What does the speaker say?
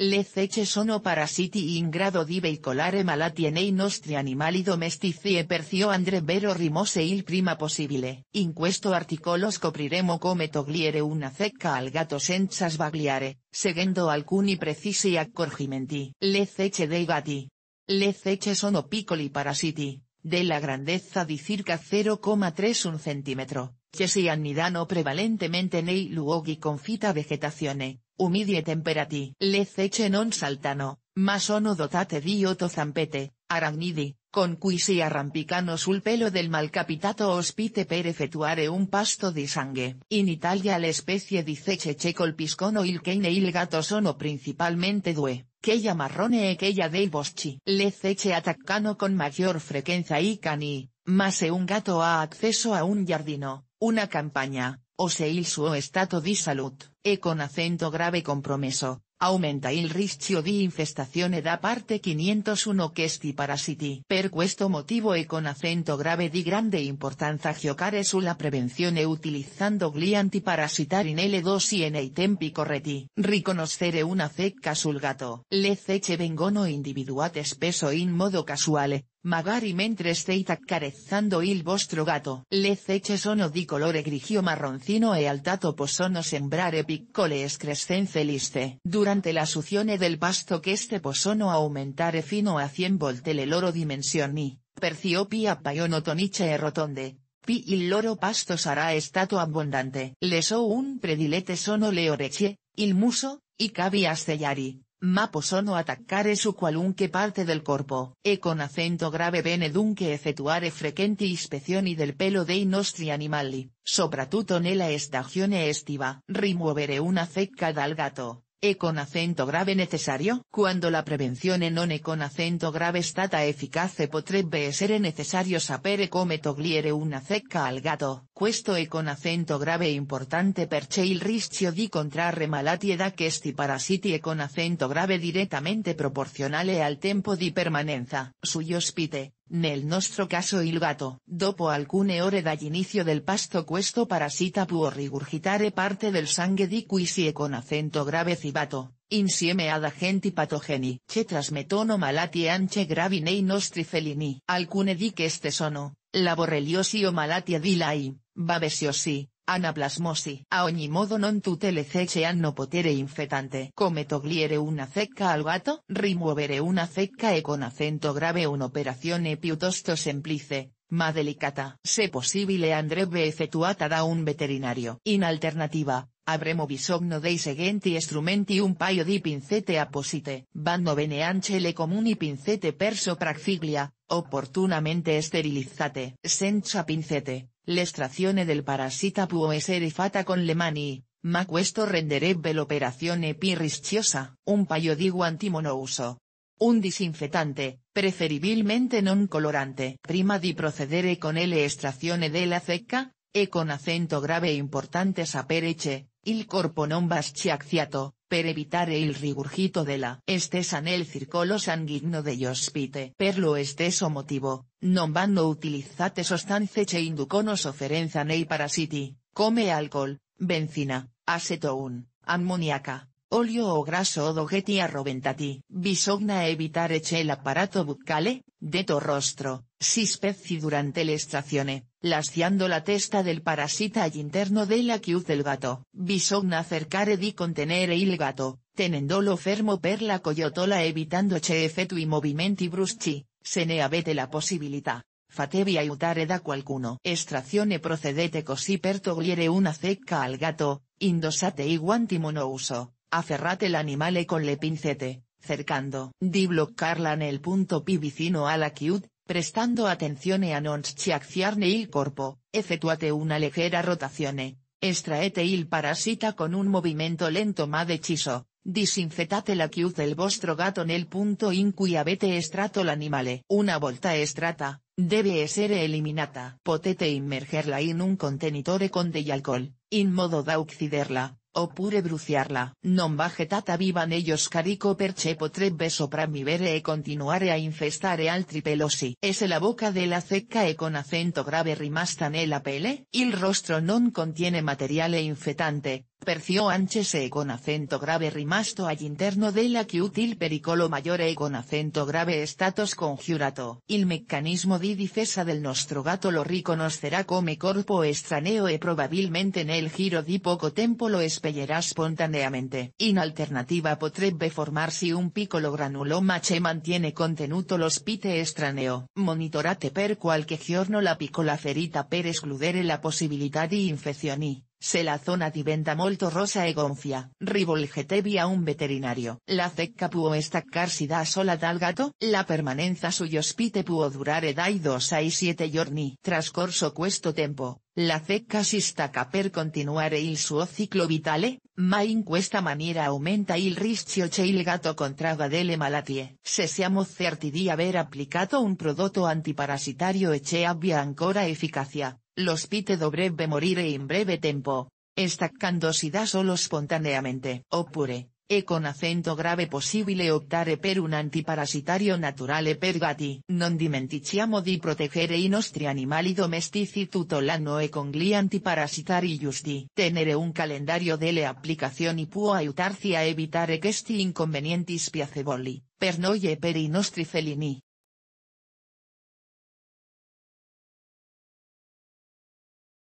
Le fece sono parasiti in grado di veicolare malati e nei nostri animali domestici e perciò andrebbero rimose il prima possibile. In questo articolo scopriremo come togliere una zecca al gatto senza sbagliare, seguendo alcuni precisi accorgimenti. Le ceche dei gatti. Le ceche sono piccoli parasiti, della grandezza di circa 0,3 un se si annidano prevalentemente nei luoghi con fita vegetazione, umidi e temperati. Le cece non saltano, ma sono dotate di otto zampete, aragnidi, con cui si arrampicano sul pelo del malcapitato ospite per effettuare un pasto di sangue. In Italia le specie di cece che colpiscono il cane e il gatto sono principalmente due. Quella marrone e quella dei boschi. Le cece attaccano con mayor frequenza i cani, Mase un gato ha acceso a un giardino, una campaña, o se il suo stato di salud, e con acento grave compromiso, aumenta il rischio di infestazione da parte 501 questi parasiti. Per questo motivo e con acento grave di grande importanza giocare sulla prevenzione utilizzando gli antiparassitari nelle dosi e nei tempi corretti. Riconoscere una fecca sul gato. Le ceche vengono individuate spesso in modo casuale, Magari mentre state carezando il vostro gatto. Le ceche sono di colore grigio marroncino e al posono sembrare piccole escrescenze liste. Durante la suzione del pasto que este posono aumentare fino a 100 volte le loro dimensioni, perciò appaiono tonice e rotonde. Pi il loro pasto sarà stato abbondante. Le o un predilete sono le orecchie, il muso, y cavi astellari Mapo sono attaccare su qualunque parte del corpo, e con acento grave bene dunque effettuare frequenti ispezioni del pelo dei nostri animali, soprattutto nella stagione estiva. Rimuovere una zecca dal gatto, e con acento grave necesario. Quando la prevenzione non e con acento grave stata efficace potrebbe essere necessario sapere come togliere una secca al gatto, questo è e con acento grave e importante per il rischio di contrarre malattie da questi parasiti e con acento grave direttamente proporzionale al tempo di permanenza. Suyos ospite, nel nostro caso il gatto. Dopo alcune ore dall'inizio del pasto questo parasita può rigurgitare parte del sangue di cui si e con acento grave cibato, insieme ad agenti patogeni che trasmetono malattie anche gravi nei nostri felini. Alcune di este sono, la borreliosi o malattia di Lyme, babesiosi, anaplasmosi. A ogni modo non tutte le hanno potere infetante. Come togliere una cecca al gatto? Rimuovere una cecca e con acento grave un'operazione piuttosto semplice, ma delicata. Se possibile andrebbe effettuata da un veterinario. In alternativa, avremo bisogno dei seguenti strumenti un paio di pinzette apposite. Vanno bene anche le comuni pinzette per praxiglia oportunamente esterilizate. Sencha pincete, l'estrazione del parasita puo essere fatta con le mani, ma questo renderebbe l'operazione pi rischiosa. Un paio di guanti Un disinfetante, preferibilmente non colorante. Prima di procedere con de della zecca, e con acento grave importante sapere che, Il corpo non basci acciato, per evitare il rigurgito della estesa nel circolo sanguigno degli ospite. Per lo stesso motivo, non vanno utilizzate sostanze che inducono sofferenza nei parasiti. come alcol, benzina, acetone, ammoniaca, olio o grasso o roventati arroventati. Bisogna evitare che l'apparato buccale, detto rostro, si spezzi durante l'estrazione, lasciando la testa del parasita al interno la cute del gato. Bisogna cercare di contenere il gato, tenendolo fermo per la coyotola evitando evitandoci i movimenti bruschi, se ne avete la possibilità. Fatevi aiutare da qualcuno. Estrazione procedete così per togliere una zecca al gato, indosate i guanti monouso, afferrate l'animale con le pincete, cercando di bloccarla nel punto più vicino alla cute prestando atención e a non schiacciarne il corpo, effettuate una leggera rotazione, estraete il parasita con un movimento lento ma deciso, disinfetate la cute del vostro gatto nel punto in cui avete estratto l'animale. Una volta estrata, debe ser eliminata. Potete immergerla in un contenitore con alcohol in modo da ucciderla, o pure bruciarla. Non baje tata vivan ellos carico perche potrebbe sopravvivere e continuare a infestare altri pelosi. Es la la de la cecca e con acento grave rimasta la pele. Il rostro non contiene materiale infetante, Perció anches e con acento grave rimasto al interno della que útil pericolo maggiore e con acento grave status congiurato. Il meccanismo di difesa del nostro gato lo riconoscerà come corpo estraneo e probabilmente nel giro di poco tempo lo espellerá spontaneamente. In alternativa potrebbe formarsi un piccolo granuloma che mantiene contenuto los spite estraneo. Monitorate per qualche giorno la piccola ferita per escludere la possibilità di infezioni. Se la zona diventa molto rosa e gonfia. Rivolgete via un veterinario. La zecca può staccarsi da sola dal gatto. La permanenza ospite può durare dai 2 ai 7 giorni. Trascorso questo tempo, la zecca si stacca per continuare il suo ciclo vitale, ma in questa maniera aumenta il rischio che il gatto contraga delle malattie. Se siamo certi di aver applicato un prodotto antiparasitario e che abbia ancora efficacia, los pite dovrebbe morire in breve tempo, si da solo spontaneamente. Oppure, e con acento grave posible optare per un antiparasitario naturale per gatti. Non dimentichiamo di proteggere i nostri animali domestici tutto l'anno e con gli antiparasitari giusti. Tenere un calendario delle applicazioni può aiutarci a evitare questi inconvenienti spiacevoli, per noi e per i nostri felini.